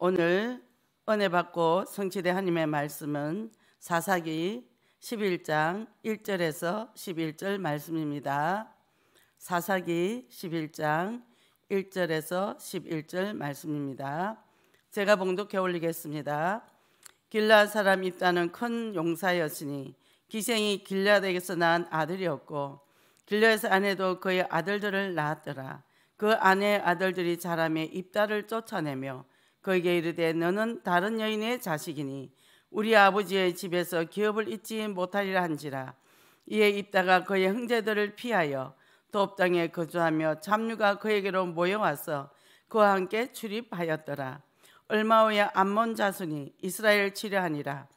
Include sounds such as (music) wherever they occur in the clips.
오늘 은혜 받고 성취대 하나님의 말씀은 사사기 11장 1절에서 11절 말씀입니다. 사사기 11장 1절에서 11절 말씀입니다. 제가 봉독해 올리겠습니다. 길라 사람이 다는큰 용사였으니 기생이 길라에게서 낳은 아들이었고 길라에서 아내도 그의 아들들을 낳았더라. 그 아내의 아들들이 자람의 입다를 쫓아내며 그에게 이르되 너는 다른 여인의 자식이니 우리 아버지의 집에서 기업을 잊지 못하리라 한지라 이에 입다가 그의 형제들을 피하여 돕당에 거주하며 잡류가 그에게로 모여와서 그와 함께 출입하였더라 얼마 후에 암몬 자순이 이스라엘 치려하니라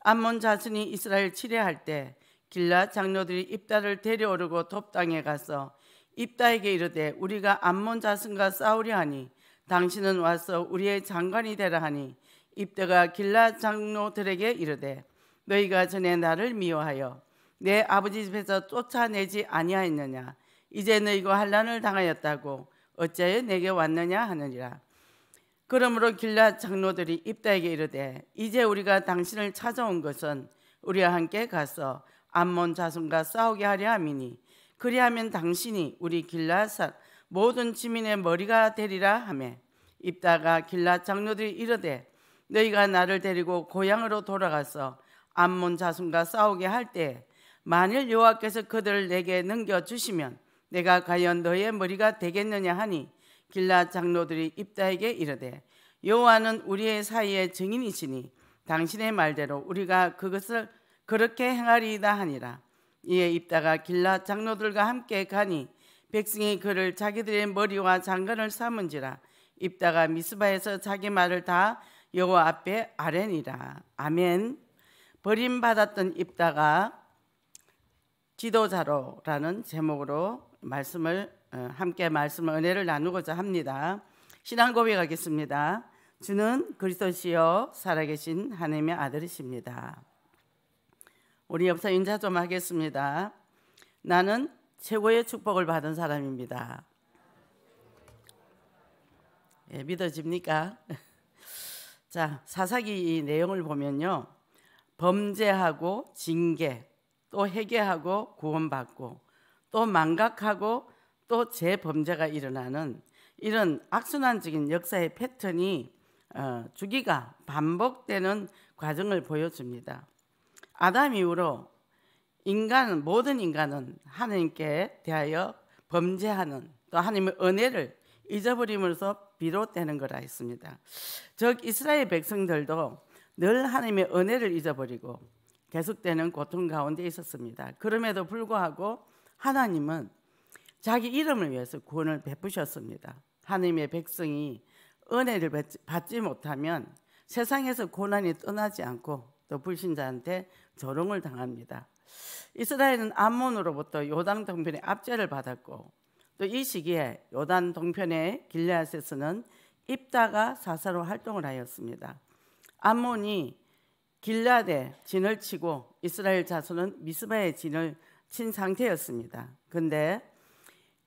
암몬 자순이 이스라엘 치려할 때 길라 장로들이 입다를 데려오르고 돕당에 가서 입다에게 이르되 우리가 암몬 자순과 싸우려 하니 당신은 와서 우리의 장관이 되라 하니 입대가 길라 장로들에게 이르되 너희가 전에 나를 미워하여 내 아버지 집에서 쫓아내지 아니하였느냐 이제 너희가 환란을 당하였다고 어째 내게 왔느냐 하느니라 그러므로 길라 장로들이 입다에게 이르되 이제 우리가 당신을 찾아온 것은 우리와 함께 가서 암몬 자손과 싸우게 하려 함이니 그리하면 당신이 우리 길라 사, 모든 지민의 머리가 되리라 하며 입다가 길라 장로들이 이르되 너희가 나를 데리고 고향으로 돌아가서 암몬 자손과 싸우게 할 때 만일 여호와께서 그들을 내게 넘겨 주시면 내가 과연 너희의 머리가 되겠느냐 하니 길라 장로들이 입다에게 이르되 여호와는 우리의 사이에 증인이시니 당신의 말대로 우리가 그것을 그렇게 행하리이다 하니라 이에 입다가 길라 장로들과 함께 가니 백성이 그를 자기들의 머리와 장관을 삼은지라 입다가 미스바에서 자기 말을 다 여호와 앞에 아뢰니라 아멘 버림받았던 입다가 지도자로라는 제목으로 말씀을 어, 함께 말씀을 은혜를 나누고자 합니다 신앙 고백하겠습니다 주는 그리스도시여 살아계신 하나님의 아들이십니다 우리 옆사 인사 좀 하겠습니다 나는 최고의 축복을 받은 사람입니다. 예, 믿어집니까? (laughs) 자, 사사기 내용을 보면요. 범죄하고 징계, 또 회개하고 구원받고, 또 망각하고, 또 재범죄가 일어나는 이런 악순환적인 역사의 패턴이 어, 주기가 반복되는 과정을 보여줍니다. 아담 이후로 인간은 모든 인간은 하나님께 대하여 범죄하는 또 하나님의 은혜를 잊어버림으로써 비롯되는 거라 했습니다. 즉 이스라엘 백성들도 늘 하나님의 은혜를 잊어버리고 계속되는 고통 가운데 있었습니다. 그럼에도 불구하고 하나님은 자기 이름을 위해서 구원을 베푸셨습니다. 하나님의 백성이 은혜를 받지 못하면 세상에서 고난이 떠나지 않고 또 불신자한테 조롱을 당합니다. 이스라엘은 암몬으로부터 요단 동편의 압제를 받았고 또 이 시기에 요단 동편의 길레앗에서는 입다가 사사로 활동을 하였습니다. 암몬이 길라데 진을 치고 이스라엘 자손은 미스바에 진을 친 상태였습니다. 근데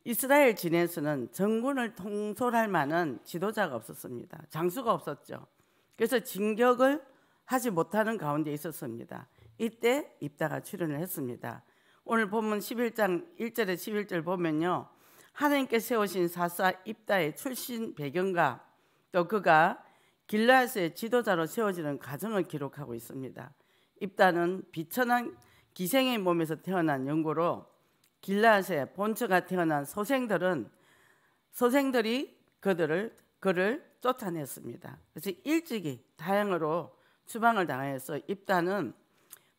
이스라엘 진에서는 정군을 통솔할 만한 지도자가 없었습니다. 장수가 없었죠. 그래서 진격을 하지 못하는 가운데 있었습니다. 이때 입다가 출연을 했습니다. 오늘 본문 11장 1절에 11절 보면요. 하나님께 세우신 사사 입다의 출신 배경과 또 그가 길라에서의 지도자로 세워지는 과정을 기록하고 있습니다. 입다는 비천한 기생의 몸에서 태어난 연고로 길라앗의 본처가 태어난 소생들은 소생들이 그들을 그를 쫓아냈습니다. 그래서 일찍이 다양으로 추방을 당해서 입다는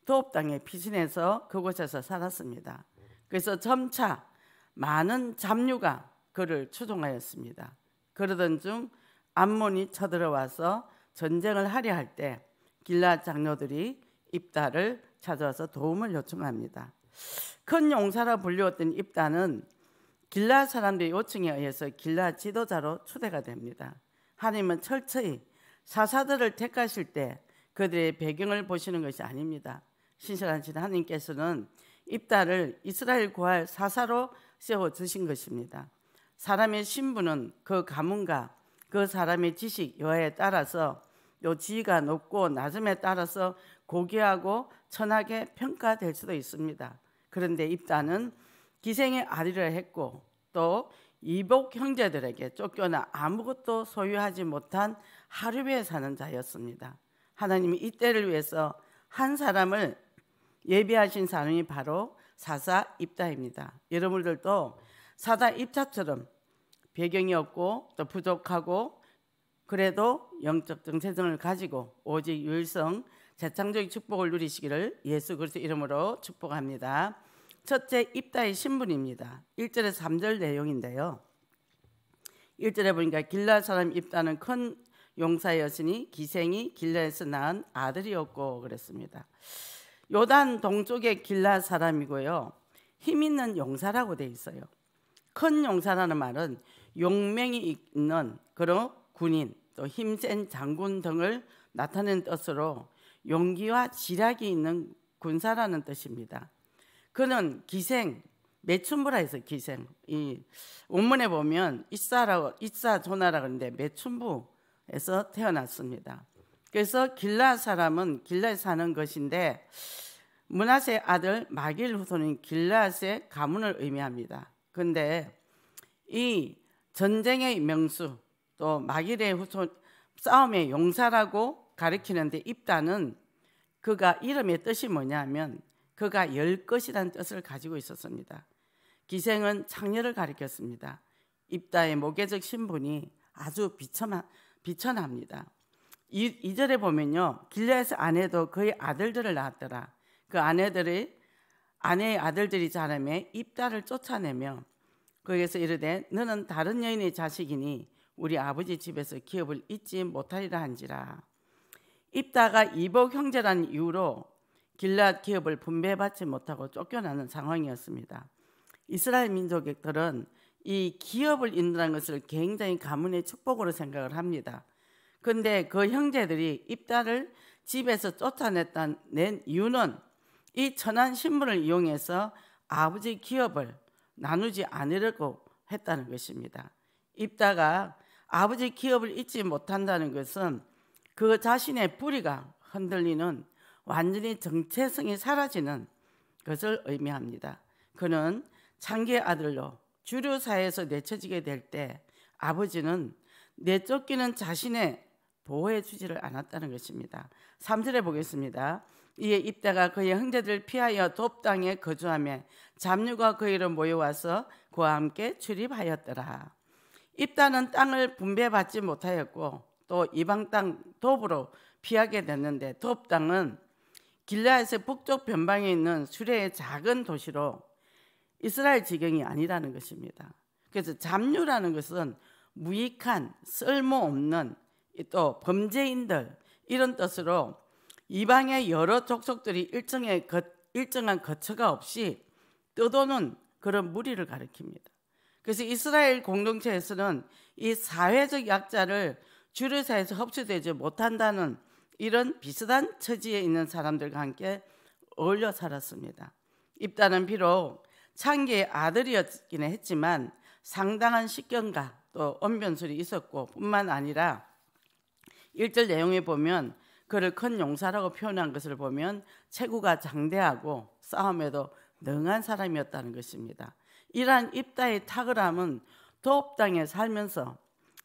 도읍 땅에 피신해서 그곳에서 살았습니다. 그래서 점차 많은 잡류가 그를 추종하였습니다. 그러던 중 암몬이 쳐들어와서 전쟁을 하려 할 때 길라 장로들이 입다를 찾아와서 도움을 요청합니다. 큰 용사라 불리웠던 입다는 길라 사람들의 요청에 의해서 길라 지도자로 추대가 됩니다. 하나님은 철저히 사사들을 택하실 때 그들의 배경을 보시는 것이 아닙니다. 신실하신 하나님께서는 입다를 이스라엘 고할 사사로 세워 주신 것입니다. 사람의 신분은 그 가문과 그 사람의 지식 여하에 따라서 요 지위가 높고 낮음에 따라서 고귀하고 천하게 평가될 수도 있습니다. 그런데 입다는 기생의 아리를 했고 또 이복 형제들에게 쫓겨나 아무것도 소유하지 못한 하루에 사는 자였습니다. 하나님이 이 때를 위해서 한 사람을 예비하신 사람이 바로 사사 입다입니다. 여러분들도 사사 입다처럼 배경이 없고 또 부족하고 그래도 영적 정체성을 가지고 오직 유일성 재창조의 축복을 누리시기를 예수 그리스도 이름으로 축복합니다. 첫째 입다의 신분입니다. 1절에서 3절 내용인데요. 1절에 보니까 길라 사람 입다는 큰 용사였으니 기생이 길라에서 낳은 아들이었고 그랬습니다. 요단 동쪽의 길라 사람이고요. 힘 있는 용사라고 돼 있어요. 큰 용사라는 말은 용맹이 있는 그런 군인 또 힘센 장군 등을 나타낸 뜻으로 용기와 지략이 있는 군사라는 뜻입니다. 그는 기생 매춘부라해서 기생 이 원문에 보면 이사라고 이사조나라 그런데 매춘부에서 태어났습니다. 그래서 길라 사람은 길라에 사는 것인데 문하세 아들 마길 후손인 길라앗의 가문을 의미합니다. 근데 이 전쟁의 명수 또 마길의 후손 싸움의 용사라고 가리키는데 입다는 그가 이름의 뜻이 뭐냐면 그가 열 것이란 뜻을 가지고 있었습니다. 기생은 창녀를 가리켰습니다. 입다의 모계적 신분이 아주 비천하, 비천합니다. 이, 2절에 보면요. 길라에서 아내도 그의 아들들을 낳았더라. 그 아내들이 아내의 아들들이 자라며 입다를 쫓아내며 거기에서 이르되 너는 다른 여인의 자식이니 우리 아버지 집에서 기업을 잊지 못하리라 한지라 입다가 이복 형제란 이유로 길랏 기업을 분배받지 못하고 쫓겨나는 상황이었습니다. 이스라엘 민족들은 이 기업을 잇는다는 것을 굉장히 가문의 축복으로 생각을 합니다. 근데 그 형제들이 입다를 집에서 쫓아냈다는 이유는 이 천안 신문을 이용해서 아버지 기업을 나누지 않으려고 했다는 것입니다. 입다가 아버지 기업을 잊지 못한다는 것은 그 자신의 뿌리가 흔들리는 완전히 정체성이 사라지는 것을 의미합니다. 그는 창계 아들로 주류사에서 내쳐지게 될 때 아버지는 내쫓기는 자신의 보호해 주지를 않았다는 것입니다. 3절에 보겠습니다. 이에 입다가 그의 형제들 피하여 돕당에 거주하며 잡류가 그이로 모여와서 그와 함께 출입하였더라. 입다는 땅을 분배받지 못하였고 또 이방 땅 돕으로 피하게 됐는데 돕 땅은 길라에서 북쪽 변방에 있는 수레의 작은 도시로 이스라엘 지경이 아니라는 것입니다. 그래서 잡류라는 것은 무익한 쓸모없는 또 범죄인들 이런 뜻으로 이방의 여러 족속들이 일정의 거, 일정한 거처가 없이 떠도는 그런 무리를 가리킵니다. 그래서 이스라엘 공동체에서는 이 사회적 약자를 주류사에서 흡수되지 못한다는 이런 비슷한 처지에 있는 사람들과 함께 어울려 살았습니다. 입단은 비록 창기의 아들이었기 했지만 상당한 식견과 또 언변술이 있었고 뿐만 아니라 일절 내용에 보면 그를 큰 용사라고 표현한 것을 보면 체구가 장대하고 싸움에도 능한 사람이었다는 것입니다. 이러한 입다의 탁월함은 도읍 땅에 살면서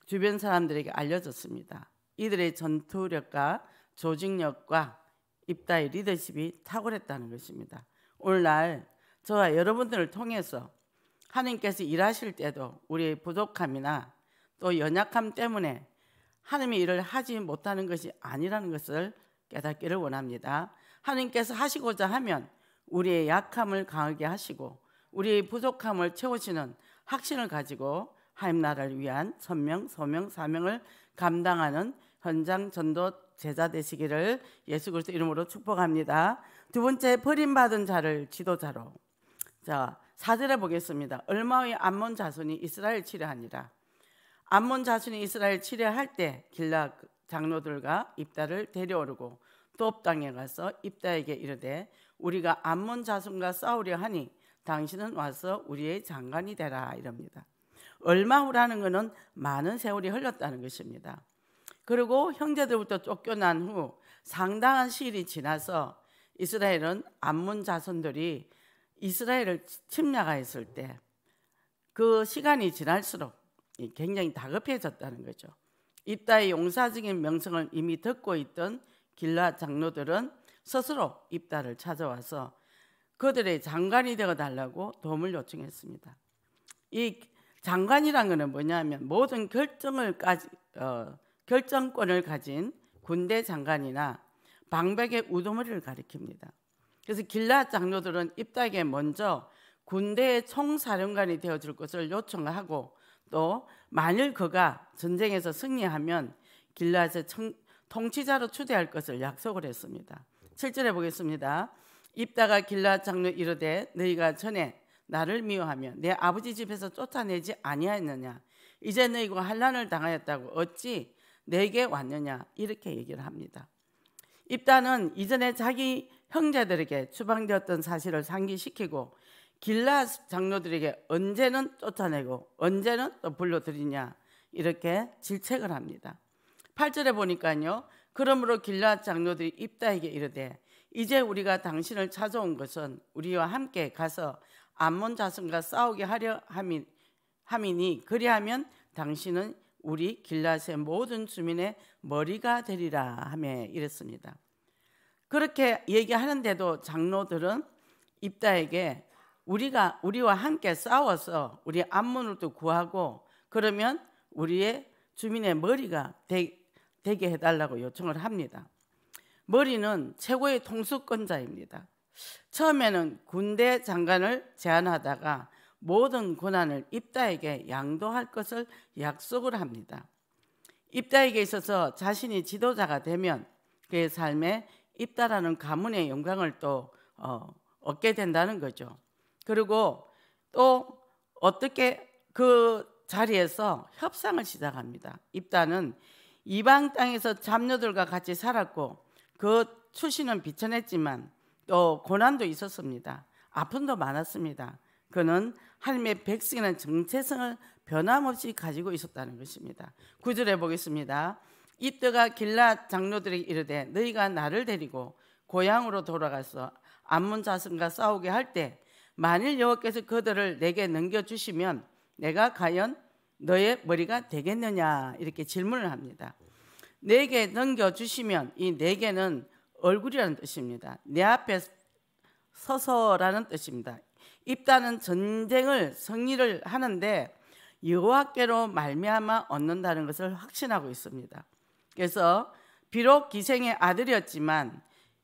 주변 사람들에게 알려졌습니다. 이들의 전투력과 조직력과 입다의 리더십이 탁월했다는 것입니다. 오늘날 저와 여러분들을 통해서 하나님께서 일하실 때도 우리의 부족함이나 또 연약함 때문에 하나님의 일을 하지 못하는 것이 아니라는 것을 깨닫기를 원합니다. 하나님께서 하시고자 하면 우리의 약함을 강하게 하시고 우리의 부족함을 채우시는 확신을 가지고 하임 나라를 위한 선명, 소명, 사명을 감당하는 현장 전도 제자 되시기를 예수 그리스도 이름으로 축복합니다. 두 번째 버림받은 자를 지도자로 자 사절에 보겠습니다. 얼마의 암몬 자손이 이스라엘 치려하니라 암몬 자손이 이스라엘 치려할 때 길락 장로들과 입다를 데려오르고 또업 땅에 가서 입다에게 이르되 우리가 암몬 자손과 싸우려 하니 당신은 와서 우리의 장관이 되라 이럽니다. 얼마 후라는 것은 많은 세월이 흘렀다는 것입니다. 그리고 형제들부터 쫓겨난 후 상당한 시일이 지나서 이스라엘은 암몬 자손들이 이스라엘을 침략하였을 때 그 시간이 지날수록 굉장히 다급해졌다는 거죠. 입다의 용사적인 명성을 이미 듣고 있던 길라 장로들은 스스로 입다를 찾아와서 그들의 장관이 되어 달라고 도움을 요청했습니다. 이 장관이란 것은 뭐냐면 모든 결정을 까지, 어, 결정권을 가진 군대 장관이나 방백의 우두머리를 가리킵니다. 그래서 길라 장로들은 입다에게 먼저 군대의 총사령관이 되어줄 것을 요청하고 또 만일 그가 전쟁에서 승리하면 길라에의 통치자로 추대할 것을 약속을 했습니다. 7절에 보겠습니다. 입다가 길라 장로 이르되 너희가 전에 나를 미워하며 내 아버지 집에서 쫓아내지 아니하였느냐 이제 너희가 환란을 당하였다고 어찌 내게 왔느냐 이렇게 얘기를 합니다. 입다는 이전에 자기 형제들에게 추방되었던 사실을 상기시키고 길라 장로들에게 언제는 쫓아내고 언제는 또 불러들이냐 이렇게 질책을 합니다. 8절에 보니까요. 그러므로 길라 장로들이 입다에게 이르되 이제 우리가 당신을 찾아온 것은 우리와 함께 가서 암몬 자손과 싸우게 하려 함이, 함이니 그리하면 당신은 우리 길라의 모든 주민의 머리가 되리라 하며 이랬습니다. 그렇게 얘기하는데도 장로들은 입다에게 우리가 우리와 함께 싸워서 우리 안문을도 구하고 그러면 우리의 주민의 머리가 되, 게 해달라고 요청을 합니다. 머리는 최고의 통수권자입니다. 처음에는 군대 장관을 제안하다가 모든 권한을 입다에게 양도할 것을 약속을 합니다. 입다에게 있어서 자신이 지도자가 되면 그의 삶에 입다라는 가문의 영광을 또 어, 얻게 된다는 거죠. 그리고 또 어떻게 그 자리에서 협상을 시작합니다. 입다는 이방 땅에서 잡녀들과 같이 살았고 그 출신은 비천했지만 또 고난도 있었습니다. 아픔도 많았습니다. 그는 하나님의 백성이라는 정체성을 변함없이 가지고 있었다는 것입니다. 구절해 보겠습니다. 이때가 길라 장로들이 이르되 너희가 나를 데리고 고향으로 돌아가서 암몬 자손과 싸우게 할때 만일 여호와께서 그들을 내게 넘겨 주시면 내가 과연 너의 머리가 되겠느냐 이렇게 질문을 합니다. 내게 넘겨 주시면 이 내게는 얼굴이라는 뜻입니다. 내 앞에 서서라는 뜻입니다. 입다는 전쟁을 승리를 하는데 여호와께로 말미암아 얻는다는 것을 확신하고 있습니다. 그래서 비록 기생의 아들이었지만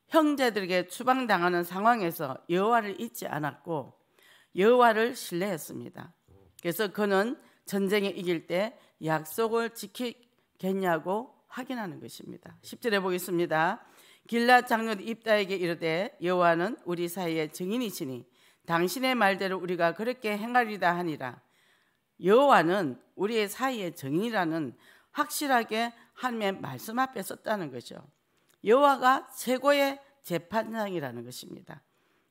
형제들에게 추방당하는 상황에서 여호와를 잊지 않았고 여호와를 신뢰했습니다. 그래서 그는 전쟁에 이길 때 약속을 지키겠냐고 확인하는 것입니다. 10절에 보겠습니다. 길라 장로 입다에게 이르되 여호와는 우리 사이에 증인이시니 당신의 말대로 우리가 그렇게 행하리다 하니라. 여호와는 우리의 사이에 증인이라는 확실하게 하나님의 말씀 앞에 섰다는 거죠. 여호와가 최고의 재판장이라는 것입니다.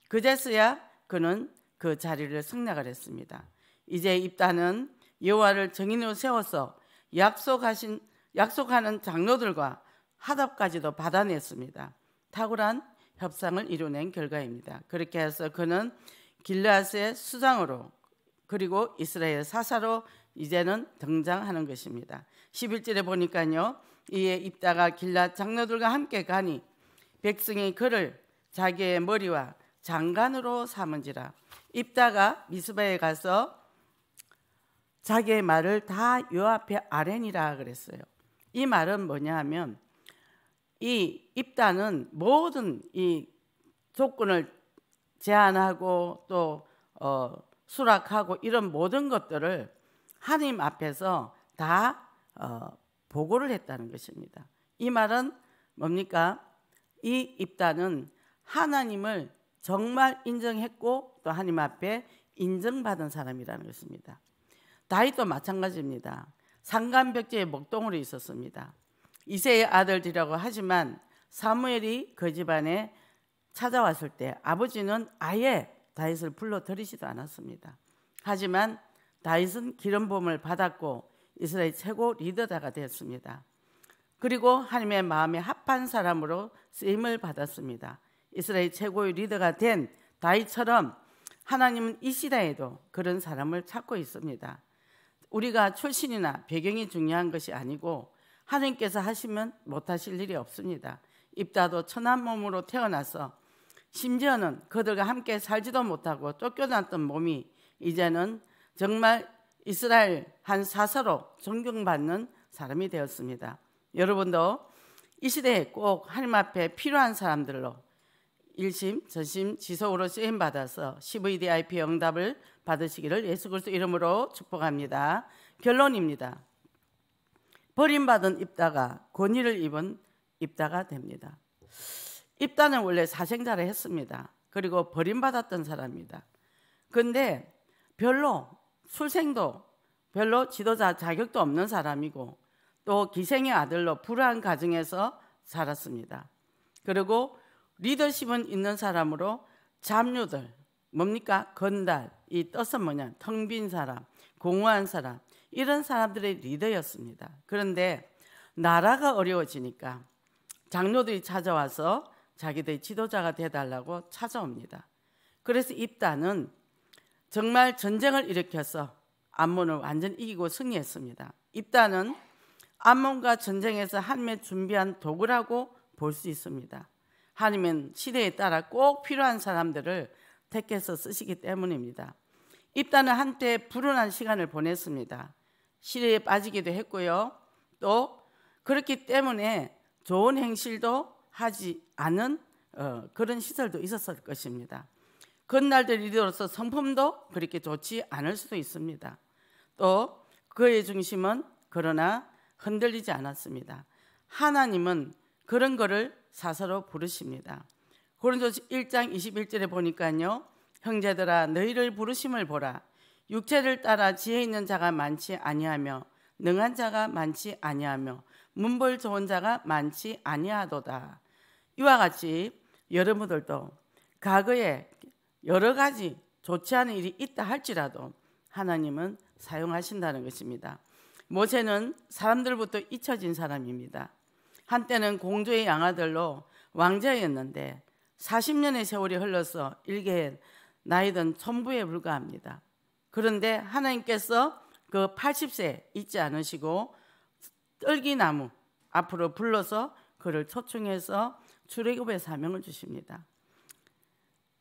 그제서야 그는 그 자리를 승낙을 했습니다. 이제 입단은 여호와를 정인으로 세워서 약속하신 약속하는 장로들과 하답까지도 받아냈습니다. 탁월한 협상을 이뤄낸 결과입니다. 그렇게 해서 그는 길라스의 수장으로 그리고 이스라엘 사사로 이제는 등장하는 것입니다. 11절에 보니까요. 이에 입다가 길라 장로들과 함께 가니 백성이 그를 자기의 머리와 장관으로 삼은지라 입다가 미스바에 가서 자기의 말을 다 요앞에 아뢰이라 그랬어요. 이 말은 뭐냐 하면 이 입단은 모든 이 조건을 제한하고 또 어, 수락하고 이런 모든 것들을 하나님 앞에서 다 어, 보고를 했다는 것입니다. 이 말은 뭡니까? 이 입단은 하나님을 정말 인정했고 또 하나님 앞에 인정받은 사람이라는 것입니다. 다윗도 마찬가지입니다. 산간벽지에 목동으로 있었습니다. 이세의 아들이라고 하지만 사무엘이 그 집안에 찾아왔을 때 아버지는 아예 다윗을 불러 들이지도 않았습니다. 하지만 다윗은 기름 부음을 받았고 이스라엘 최고 리더다가 되었습니다. 그리고 하나님의 마음에 합한 사람으로 쓰임을 받았습니다. 이스라엘 최고의 리더가 된 다윗처럼 하나님은 이 시대에도 그런 사람을 찾고 있습니다. 우리가 출신이나 배경이 중요한 것이 아니고 하나님께서 하시면 못하실 일이 없습니다. 입다도 천한 몸으로 태어나서 심지어는 그들과 함께 살지도 못하고 쫓겨났던 몸이 이제는 정말 이스라엘 한 사사로 존경받는 사람이 되었습니다. 여러분도 이 시대에 꼭 하나님 앞에 필요한 사람들로 일심, 전심, 지속으로 쓰임 받아서 CVDIP 응답을 받으시기를 예수 그리스도 이름으로 축복합니다. 결론입니다. 버림받은 입다가 권위를 입은 입다가 됩니다. 입다는 원래 사생자를 했습니다. 그리고 버림받았던 사람입니다. 근데 별로 술생도 별로 지도자 자격도 없는 사람이고 또 기생의 아들로 불우한 가정에서 살았습니다. 그리고 리더십은 있는 사람으로 잡류들 뭡니까 건달 이 뜻은 뭐냐 텅빈 사람 공허한 사람 이런 사람들의 리더였습니다. 그런데 나라가 어려워지니까 장로들이 찾아와서 자기들의 지도자가 돼달라고 찾아옵니다. 그래서 입단은 정말 전쟁을 일으켜서 암몬을 완전히 이기고 승리했습니다. 입단은 암몬과 전쟁에서 하나님의 준비한 도구라고 볼 수 있습니다. 하나님은 시대에 따라 꼭 필요한 사람들을 택해서 쓰시기 때문입니다. 입단은 한때 불운한 시간을 보냈습니다. 시대에 빠지기도 했고요. 또 그렇기 때문에 좋은 행실도 하지 않은 어, 그런 시설도 있었을 것입니다. 건날들 이로써 성품도 그렇게 좋지 않을 수도 있습니다. 또 그의 중심은 그러나 흔들리지 않았습니다. 하나님은 그런 거를 사사로 부르십니다. 고린도 1장 21절에 보니까요. 형제들아 너희를 부르심을 보라. 육체를 따라 지혜 있는 자가 많지 아니하며 능한 자가 많지 아니하며 문벌 좋은 자가 많지 아니하도다. 이와 같이 여러분들도 과거에 여러 가지 좋지 않은 일이 있다 할지라도 하나님은 사용하신다는 것입니다. 모세는 사람들부터 잊혀진 사람입니다. 한때는 공주의 양아들로 왕자였는데 40년의 세월이 흘러서 일개 나이든 천부에 불과합니다. 그런데 하나님께서 그 80세 잊지 않으시고 떨기나무 앞으로 불러서 그를 초청해서 출애굽의 사명을 주십니다.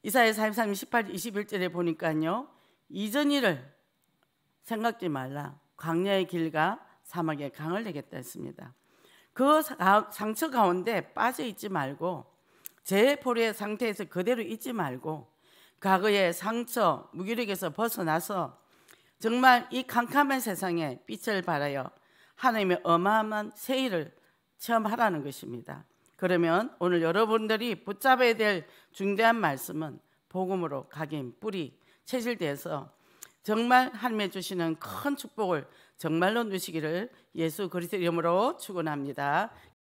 이사야4 3장 18, 21절에 보니까요. 이전 일을 생각지 말라. 광야의 길과 사막의 강을 내겠다 했습니다. 그 상처 가운데 빠져 있지 말고 재해포의 상태에서 그대로 있지 말고 과거의 상처 무기력에서 벗어나서 정말 이 캄캄한 세상에 빛을 발하여 하나님의 어마어마한 세일을 체험하라는 것입니다. 그러면 오늘 여러분들이 붙잡아야 될 중대한 말씀은 복음으로 각인 뿌리 체질돼서 정말 하나님의 주시는 큰 축복을 정말로 누시기를 예수 그리스도 이름으로 축원합니다.